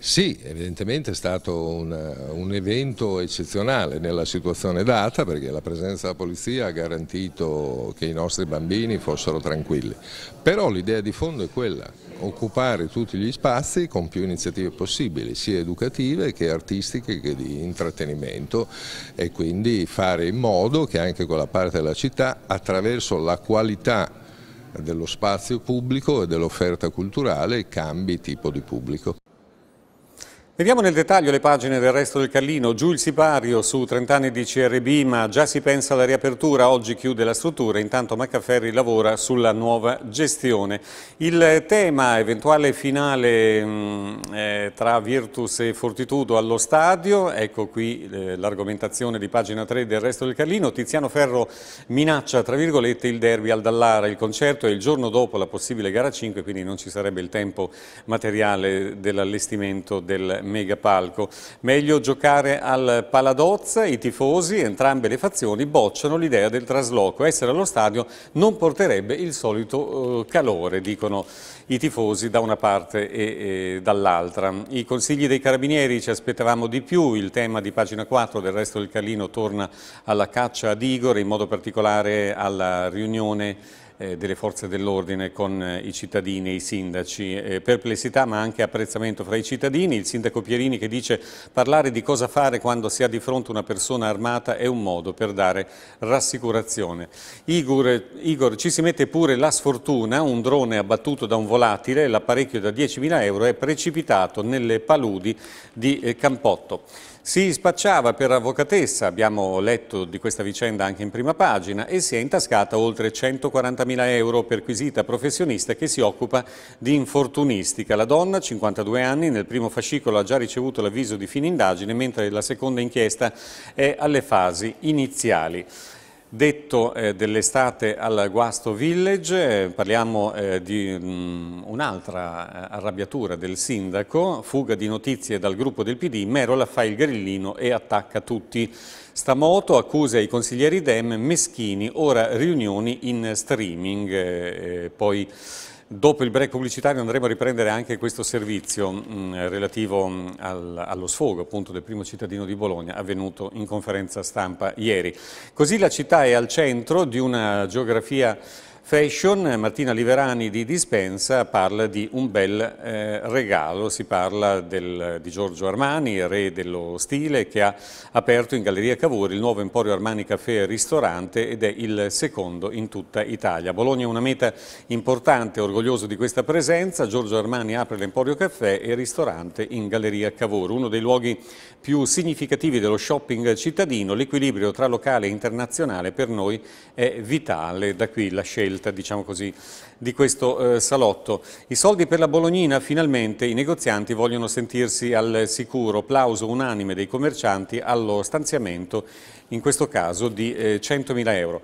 Sì, evidentemente è stato un, un, evento eccezionale nella situazione data perché la presenza della polizia ha garantito che i nostri bambini fossero tranquilli, però l'idea di fondo è quella, occupare tutti gli spazi con più iniziative possibili, sia educative che artistiche che di intrattenimento e quindi fare in modo che anche quella parte della città attraverso la qualità dello spazio pubblico e dell'offerta culturale cambi tipo di pubblico. Vediamo nel dettaglio le pagine del resto del Carlino. Giù il sipario su 30 anni di CRB, ma già si pensa alla riapertura. Oggi chiude la struttura, intanto Maccaferri lavora sulla nuova gestione. Il tema eventuale finale mh, mm, tra Virtus e Fortitudo allo stadio, ecco qui eh, l'argomentazione di pagina 3 del resto del Carlino. Tiziano Ferro minaccia, tra virgolette, il derby al Dallara. Il concerto è il giorno dopo la possibile gara 5, quindi non ci sarebbe il tempo materiale dell'allestimento del megapalco. Meglio giocare al Paladozza, i tifosi, entrambe le fazioni, bocciano l'idea del trasloco. Essere allo stadio non porterebbe il solito eh, calore, dicono i tifosi da una parte e, e dall'altra. I consigli dei carabinieri ci aspettavamo di più, il tema di pagina 4 del resto del Carlino torna alla caccia ad Igor, in modo particolare alla riunione eh, delle forze dell'ordine con eh, i cittadini e i sindaci, eh, perplessità ma anche apprezzamento fra i cittadini, il sindaco Pierini che dice parlare di cosa fare quando si ha di fronte una persona armata è un modo per dare rassicurazione. Igor, Igor ci si mette pure la sfortuna, un drone abbattuto da un volatile, l'apparecchio da 10.000 euro è precipitato nelle paludi di Campotto. Si spacciava per avvocatessa, abbiamo letto di questa vicenda anche in prima pagina, e si è intascata oltre 140.000 euro perquisita professionista che si occupa di infortunistica. La donna, 52 anni, nel primo fascicolo ha già ricevuto l'avviso di fine indagine, mentre la seconda inchiesta è alle fasi iniziali. Detto eh, dell'estate al Guasto Village, eh, parliamo eh, di mm, un'altra eh, arrabbiatura del sindaco, fuga di notizie dal gruppo del PD, Merola fa il grillino e attacca tutti. Sta moto, accuse ai consiglieri Dem meschini, ora riunioni in streaming, eh, poi... Dopo il break pubblicitario andremo a riprendere anche questo servizio mh, mm, relativo mh, mm, al, allo sfogo appunto, del primo cittadino di Bologna avvenuto in conferenza stampa ieri. Così la città è al centro di una geografia Fashion, Martina Liverani di Dispensa parla di un bel eh, regalo, si parla del, di Giorgio Armani, re dello stile, che ha aperto in Galleria Cavour il nuovo Emporio Armani Caffè e Ristorante ed è il secondo in tutta Italia. Bologna è una meta importante, orgoglioso di questa presenza, Giorgio Armani apre l'Emporio Caffè e Ristorante in Galleria Cavour, uno dei luoghi più significativi dello shopping cittadino, l'equilibrio tra locale e internazionale per noi è vitale, da qui la scelta scelta, diciamo così, di questo eh, salotto. I soldi per la Bolognina, finalmente i negozianti vogliono sentirsi al sicuro. Plauso unanime dei commercianti allo stanziamento, in questo caso, di eh, 100.000 euro.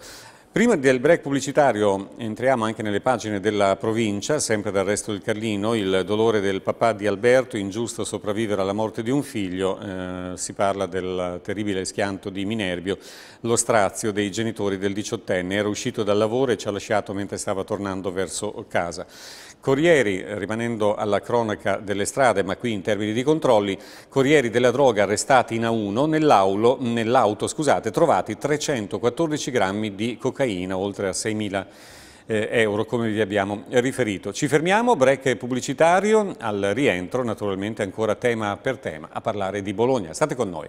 Prima del break pubblicitario entriamo anche nelle pagine della provincia, sempre dal resto del Carlino, il dolore del papà di Alberto, ingiusto sopravvivere alla morte di un figlio, eh, si parla del terribile schianto di Minerbio, lo strazio dei genitori del diciottenne, era uscito dal lavoro e ci ha lasciato mentre stava tornando verso casa. Corrieri, rimanendo alla cronaca delle strade, ma qui in termini di controlli, corrieri della droga arrestati in A1, nell'auto nell scusate, trovati 314 grammi di cocaina, oltre a 6.000 eh, euro come vi abbiamo riferito. Ci fermiamo, break pubblicitario, al rientro naturalmente ancora tema per tema a parlare di Bologna. State con noi.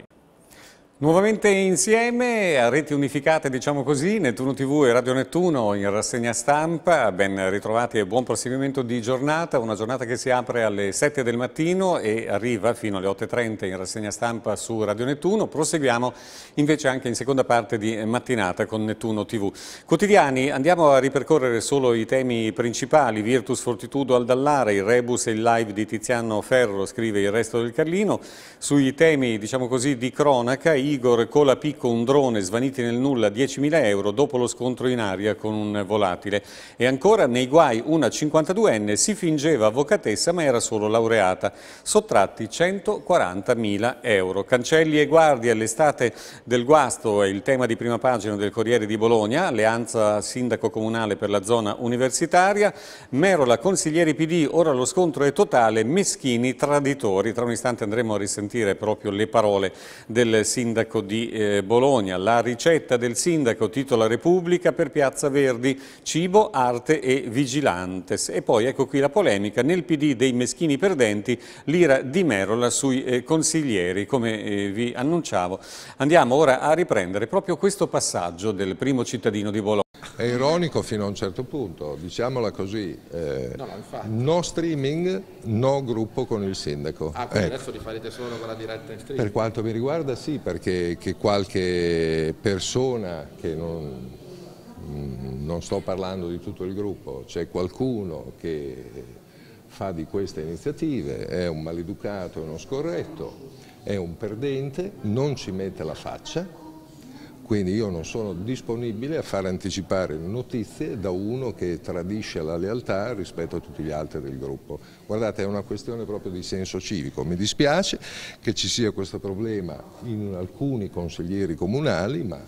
Nuovamente insieme a reti unificate, diciamo così, Nettuno TV e Radio Nettuno in rassegna stampa, ben ritrovati e buon proseguimento di giornata, una giornata che si apre alle 7 del mattino e arriva fino alle 8.30 in rassegna stampa su Radio Nettuno, proseguiamo invece anche in seconda parte di mattinata con Nettuno TV. Quotidiani, andiamo a ripercorrere solo i temi principali, Virtus Fortitudo al Dallare, il Rebus e il Live di Tiziano Ferro, scrive il resto del Carlino, sui temi, diciamo così, di cronaca, Igor Colapicco un drone svaniti nel nulla 10.000 euro dopo lo scontro in aria con un volatile. E ancora nei guai una 52enne si fingeva avvocatessa ma era solo laureata. Sottratti 140.000 euro. Cancelli e guardie all'estate del guasto è il tema di prima pagina del Corriere di Bologna, alleanza sindaco comunale per la zona universitaria, Merola consiglieri PD, ora lo scontro è totale, meschini traditori. Tra un istante andremo a risentire proprio le parole del sindaco sindaco di eh, Bologna. La ricetta del sindaco titola Repubblica per Piazza Verdi, cibo, arte e vigilantes. E poi ecco qui la polemica, nel PD dei meschini perdenti, l'ira di Merola sui eh, consiglieri, come eh, vi annunciavo. Andiamo ora a riprendere proprio questo passaggio del primo cittadino di Bologna. È ironico fino a un certo punto, diciamola così, eh, no, no, streaming, no gruppo con il sindaco. Ah, quindi ecco. adesso li farete solo con la diretta in streaming? Per quanto mi riguarda sì, perché qualche persona che non, mm, non sto parlando di tutto il gruppo, c'è qualcuno che fa di queste iniziative, è un maleducato, è uno scorretto, è un perdente, non ci mette la faccia quindi io non sono disponibile a far anticipare notizie da uno che tradisce la lealtà rispetto a tutti gli altri del gruppo. Guardate, è una questione proprio di senso civico. Mi dispiace che ci sia questo problema in alcuni consiglieri comunali, ma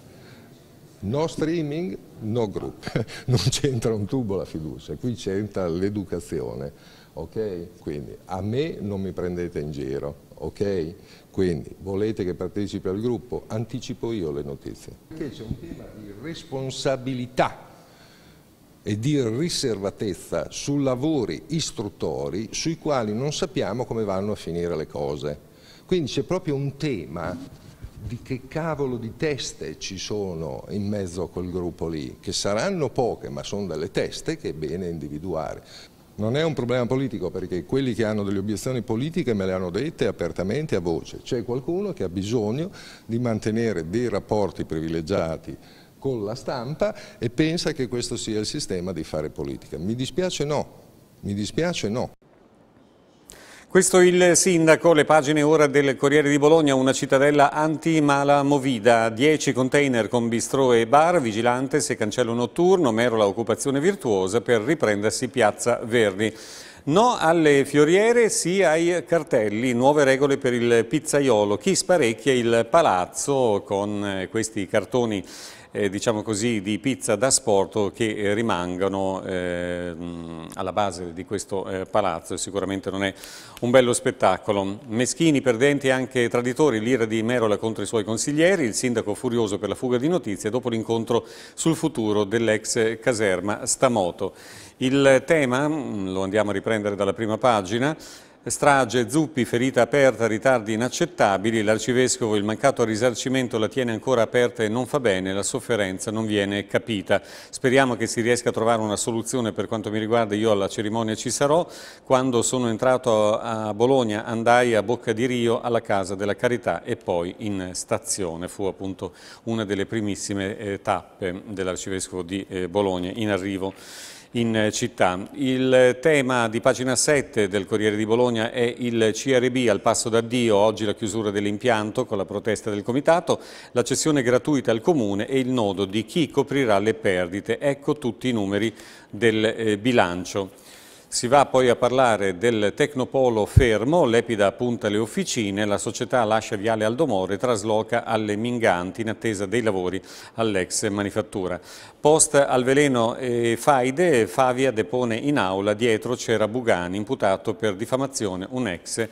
no streaming, no group. [laughs] Non c'entra un tubo la fiducia, qui c'entra l'educazione. Ok? Quindi a me non mi prendete in giro, Ok? Quindi volete che partecipi al gruppo? Anticipo io le notizie. Perché c'è un tema di responsabilità e di riservatezza su lavori istruttori sui quali non sappiamo come vanno a finire le cose. Quindi c'è proprio un tema di che cavolo di teste ci sono in mezzo a quel gruppo lì, che saranno poche ma sono delle teste che è bene individuare. Non è un problema politico perché quelli che hanno delle obiezioni politiche me le hanno dette apertamente a voce. C'è qualcuno che ha bisogno di mantenere dei rapporti privilegiati con la stampa e pensa che questo sia il sistema di fare politica. Mi dispiace no, mi dispiace no. Questo il sindaco, le pagine ora del Corriere di Bologna, una cittadella anti-mala movida, 10 container con bistrò e bar, vigilante se cancello notturno, merola occupazione virtuosa per riprendersi Piazza Verdi. No alle fioriere, sì ai cartelli, nuove regole per il pizzaiolo, chi sparecchia il palazzo con eh, questi cartoni eh, diciamo così, di pizza da sport che rimangono eh, eh alla base di questo eh, palazzo. Sicuramente non è un bello spettacolo. Meschini, perdenti e anche traditori, l'ira di Merola contro i suoi consiglieri, il sindaco furioso per la fuga di notizie dopo l'incontro sul futuro dell'ex caserma Stamoto. Il tema, lo andiamo a riprendere dalla prima pagina, Strage, zuppi, ferita aperta, ritardi inaccettabili, l'arcivescovo il mancato risarcimento la tiene ancora aperta e non fa bene, la sofferenza non viene capita. Speriamo che si riesca a trovare una soluzione per quanto mi riguarda, io alla cerimonia ci sarò. Quando sono entrato a Bologna andai a Bocca di Rio alla Casa della Carità e poi in stazione, fu appunto una delle primissime eh, tappe dell'arcivescovo di eh, Bologna in arrivo in città. Il tema di pagina 7 del Corriere di Bologna è il CRB al passo d'addio, oggi la chiusura dell'impianto con la protesta del Comitato, la cessione gratuita al Comune e il nodo di chi coprirà le perdite. Ecco tutti i numeri del eh, bilancio. Si va poi a parlare del Tecnopolo Fermo, Lepida punta le officine, la società lascia Viale Aldomore, trasloca alle Minganti in attesa dei lavori all'ex manifattura. Post al veleno e Faide, Favia depone in aula, dietro c'era Bugani, imputato per diffamazione un ex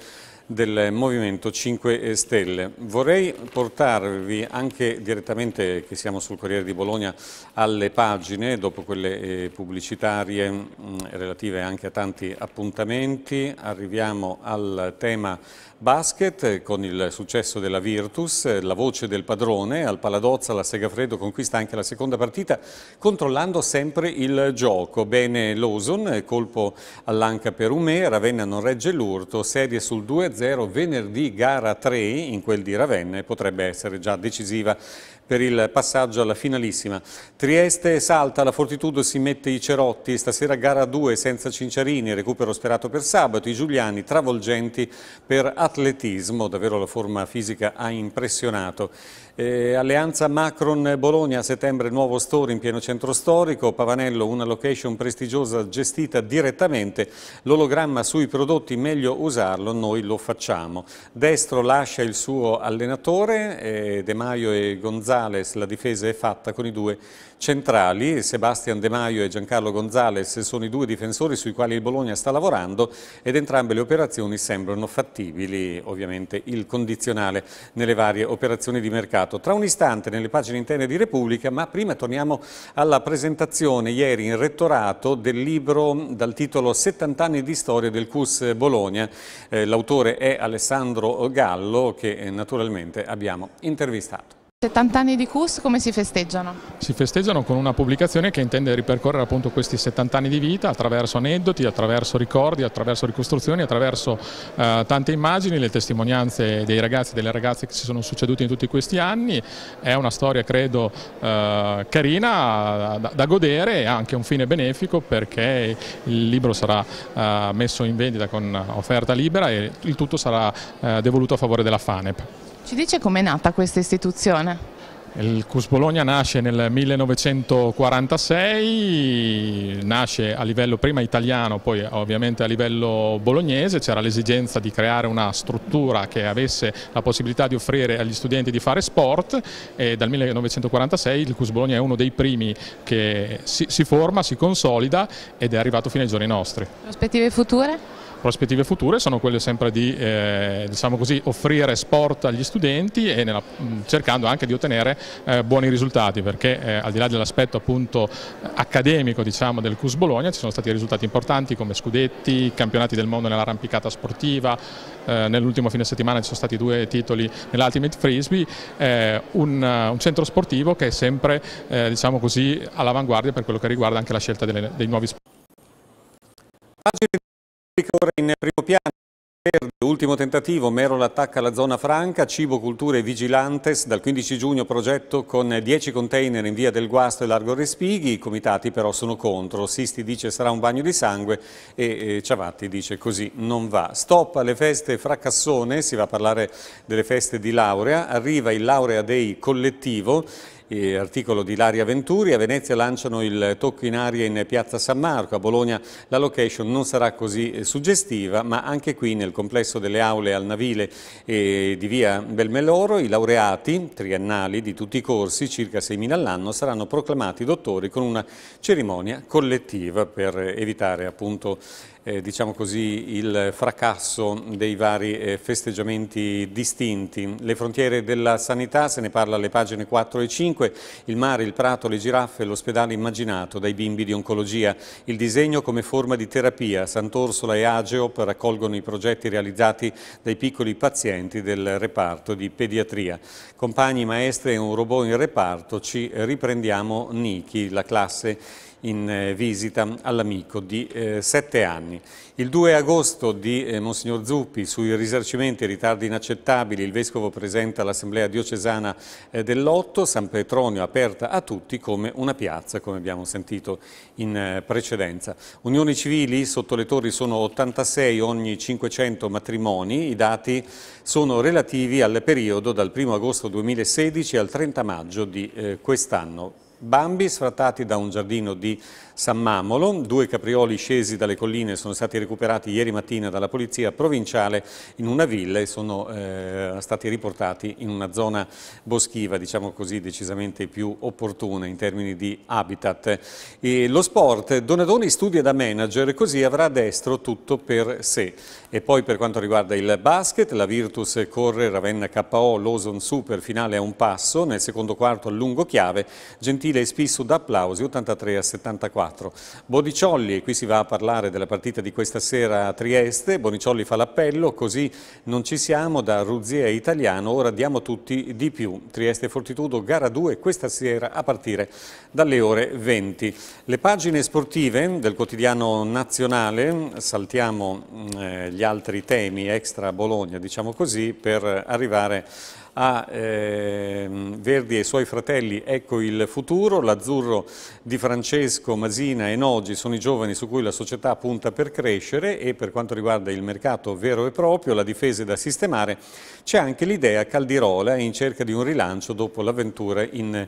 del Movimento 5 Stelle. Vorrei portarvi anche direttamente, che siamo sul Corriere di Bologna, alle pagine, dopo quelle eh, pubblicitarie mm, relative anche a tanti appuntamenti, arriviamo al tema Basket eh, con il successo della Virtus, eh, la voce del padrone, al Paladozza la Segafredo conquista anche la seconda partita controllando sempre il gioco. Bene Lawson, eh, colpo all'anca per Umè, Ravenna non regge l'urto, serie sul 2-0 venerdì gara 3 in quel di Ravenna potrebbe essere già decisiva per il passaggio alla finalissima. Trieste salta, la Fortitudo si mette i cerotti, stasera gara 2 senza Cinciarini, recupero sperato per sabato, i Giuliani travolgenti per atletismo, davvero la forma fisica ha impressionato. Eh, alleanza Macron-Bologna a settembre nuovo store in pieno centro storico, Pavanello una location prestigiosa gestita direttamente, l'ologramma sui prodotti meglio usarlo, noi lo facciamo. Destro lascia il suo allenatore, eh, De Maio e Gonzales, la difesa è fatta con i due centrali, Sebastian De Maio e Giancarlo Gonzales sono i due difensori sui quali il Bologna sta lavorando ed entrambe le operazioni sembrano fattibili, ovviamente il condizionale nelle varie operazioni di mercato. Tra un istante nelle pagine interne di Repubblica, ma prima torniamo alla presentazione ieri in rettorato del libro dal titolo 70 anni di storia del CUS Bologna. Eh, l'autore è Alessandro Gallo che eh, naturalmente abbiamo intervistato. 70 anni di CUS come si festeggiano? Si festeggiano con una pubblicazione che intende ripercorrere appunto questi 70 anni di vita attraverso aneddoti, attraverso ricordi, attraverso ricostruzioni, attraverso eh, tante immagini, le testimonianze dei ragazzi e delle ragazze che si sono succeduti in tutti questi anni. È una storia credo eh, carina da, da, godere e anche un fine benefico perché il libro sarà eh, messo in vendita con offerta libera e il tutto sarà eh, devoluto a favore della FANEP. Ci dice com'è nata questa istituzione? Il CUS Bologna nasce nel 1946, nasce a livello prima italiano, poi ovviamente a livello bolognese, c'era l'esigenza di creare una struttura che avesse la possibilità di offrire agli studenti di fare sport e dal 1946 il CUS Bologna è uno dei primi che si, si forma, si consolida ed è arrivato fino ai giorni nostri. Prospettive future? prospettive future sono quelle sempre di eh, diciamo così, offrire sport agli studenti e nella, mm, cercando anche di ottenere eh, buoni risultati perché eh, al di là dell'aspetto appunto eh, accademico diciamo, del CUS Bologna ci sono stati risultati importanti come scudetti, campionati del mondo nell'arrampicata sportiva, eh, nell'ultimo fine settimana ci sono stati due titoli nell'Ultimate Frisbee, eh, un, un, centro sportivo che è sempre diciamo all'avanguardia per quello che riguarda anche la scelta delle, dei nuovi sport. Ora in primo piano, verde, ultimo tentativo, Merol attacca la zona franca, cibo, cultura e vigilantes, dal 15 giugno progetto con 10 container in via del Guasto e Largo Respighi, i comitati però sono contro, Sisti dice sarà un bagno di sangue e Ciavatti dice così non va. Stop alle feste fracassone, si va a parlare delle feste di laurea, arriva il laurea dei collettivo articolo di Laria Venturi, a Venezia lanciano il tocco in aria in piazza San Marco, a Bologna la location non sarà così eh, suggestiva, ma anche qui nel complesso delle aule al Navile eh, di via Belmeloro i laureati triennali di tutti i corsi, circa 6.000 all'anno, saranno proclamati dottori con una cerimonia collettiva per evitare appunto eh, diciamo così, il fracasso dei vari eh, festeggiamenti distinti. Le frontiere della sanità, se ne parla alle pagine 4 e 5, il mare, il prato, le giraffe, l'ospedale immaginato dai bimbi di oncologia, il disegno come forma di terapia, Sant'Orsola e Ageop raccolgono i progetti realizzati dai piccoli pazienti del reparto di pediatria. Compagni, maestre e un robot in reparto, ci riprendiamo Niki, la classe in eh, visita all'amico di eh, sette anni. Il 2 agosto di eh, Monsignor Zuppi sui risarcimenti e ritardi inaccettabili il Vescovo presenta l'Assemblea diocesana eh, dell'Otto, San Petronio aperta a tutti come una piazza, come abbiamo sentito in eh, precedenza. Unioni civili sotto le torri sono 86 ogni 500 matrimoni, i dati sono relativi al periodo dal 1 agosto 2016 al 30 maggio di eh, quest'anno bambi sfrattati da un giardino di San Mamolo. Due caprioli scesi dalle colline sono stati recuperati ieri mattina dalla polizia provinciale in una villa e sono eh, stati riportati in una zona boschiva, diciamo così, decisamente più opportuna in termini di habitat. E lo sport, Donadoni studia da manager, così avrà a destro tutto per sé. E poi per quanto riguarda il basket, la Virtus corre Ravenna KO, Lawson Super, finale a un passo, nel secondo quarto a lungo chiave, Gentile e Spissu d'applausi 83 a 74. 4. Bodiciolli, e qui si va a parlare della partita di questa sera a Trieste, Bodiciolli fa l'appello, così non ci siamo, da Ruzia Italiano, ora diamo tutti di più. Trieste Fortitudo, gara 2, questa sera a partire dalle ore 20. Le pagine sportive del quotidiano nazionale, saltiamo mm, eh, gli altri temi extra Bologna, diciamo così, per arrivare a a eh, Verdi e i suoi fratelli Ecco il futuro, l'azzurro di Francesco, Masina e Noggi sono i giovani su cui la società punta per crescere e per quanto riguarda il mercato vero e proprio, la difesa è da sistemare, c'è anche l'idea Caldirola in cerca di un rilancio dopo l'avventura in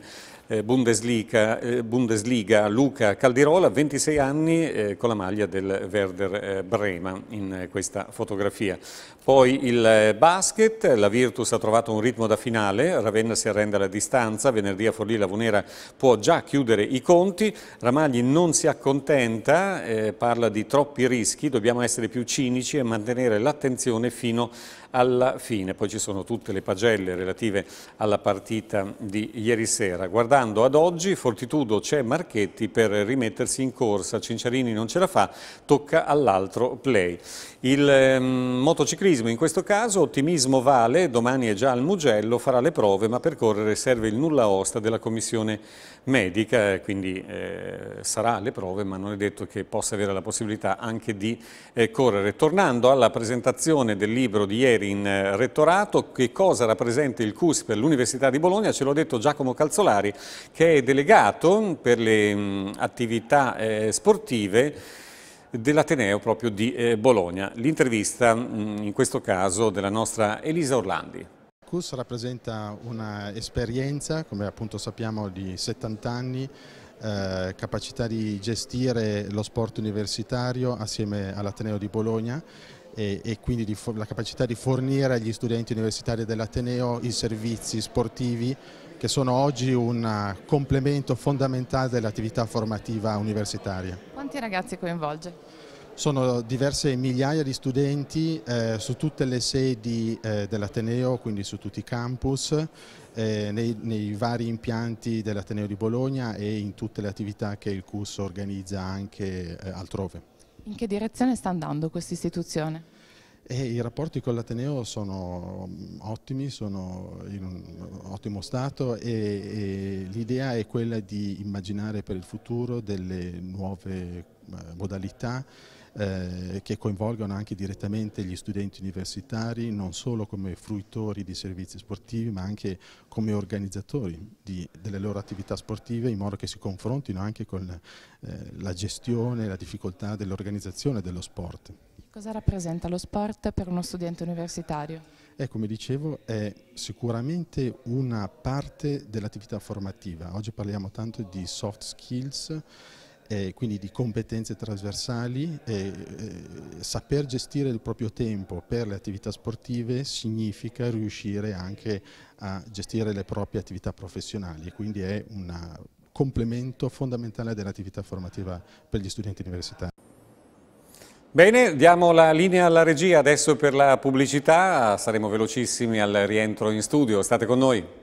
eh, Bundesliga, eh, Bundesliga Luca Caldirola, 26 anni eh, con la maglia del Werder Brema in questa fotografia. Poi il basket, la Virtus ha trovato un ritmo da finale, Ravenna si arrende alla distanza, venerdì a Forlì la Vunera può già chiudere i conti, Ramagli non si accontenta, parla di troppi rischi, dobbiamo essere più cinici e mantenere l'attenzione fino a alla fine. Poi ci sono tutte le pagelle relative alla partita di ieri sera. Guardando ad oggi, Fortitudo c'è Marchetti per rimettersi in corsa, Cinciarini non ce la fa, tocca all'altro play. Il eh, motociclismo in questo caso, ottimismo vale, domani è già al Mugello, farà le prove ma per correre serve il nulla osta della Commissione medica, quindi eh, sarà alle prove ma non è detto che possa avere la possibilità anche di eh, correre. Tornando alla presentazione del libro di ieri in eh, rettorato, che cosa rappresenta il CUS per l'Università di Bologna, ce l'ha detto Giacomo Calzolari che è delegato per le mh, mm, attività eh, sportive dell'Ateneo proprio di eh, Bologna. L'intervista mm, in questo caso della nostra Elisa Orlandi. CUS rappresenta un'esperienza, come appunto sappiamo, di 70 anni, eh, capacità di gestire lo sport universitario assieme all'Ateneo di Bologna e, e quindi di, la capacità di fornire agli studenti universitari dell'Ateneo i servizi sportivi che sono oggi un complemento fondamentale dell'attività formativa universitaria. Quanti ragazzi coinvolge? Sono diverse migliaia di studenti eh, su tutte le sedi eh, dell'Ateneo, quindi su tutti i campus, eh, nei, nei, vari impianti dell'Ateneo di Bologna e in tutte le attività che il CUS organizza anche eh, altrove. In che direzione sta andando questa istituzione? E I rapporti con l'Ateneo sono mm, ottimi, sono in un mm, ottimo stato e, e l'idea è quella di immaginare per il futuro delle nuove eh, modalità eh, che coinvolgano anche direttamente gli studenti universitari, non solo come fruitori di servizi sportivi, ma anche come organizzatori di, delle loro attività sportive, in modo che si confrontino anche con eh, la gestione e la difficoltà dell'organizzazione dello sport. Cosa rappresenta lo sport per uno studente universitario? Eh, come dicevo, è sicuramente una parte dell'attività formativa. Oggi parliamo tanto di soft skills eh, quindi di competenze trasversali e eh, saper gestire il proprio tempo per le attività sportive significa riuscire anche a gestire le proprie attività professionali e quindi è un complemento fondamentale dell'attività formativa per gli studenti universitari. Bene, diamo la linea alla regia adesso per la pubblicità, saremo velocissimi al rientro in studio, state con noi.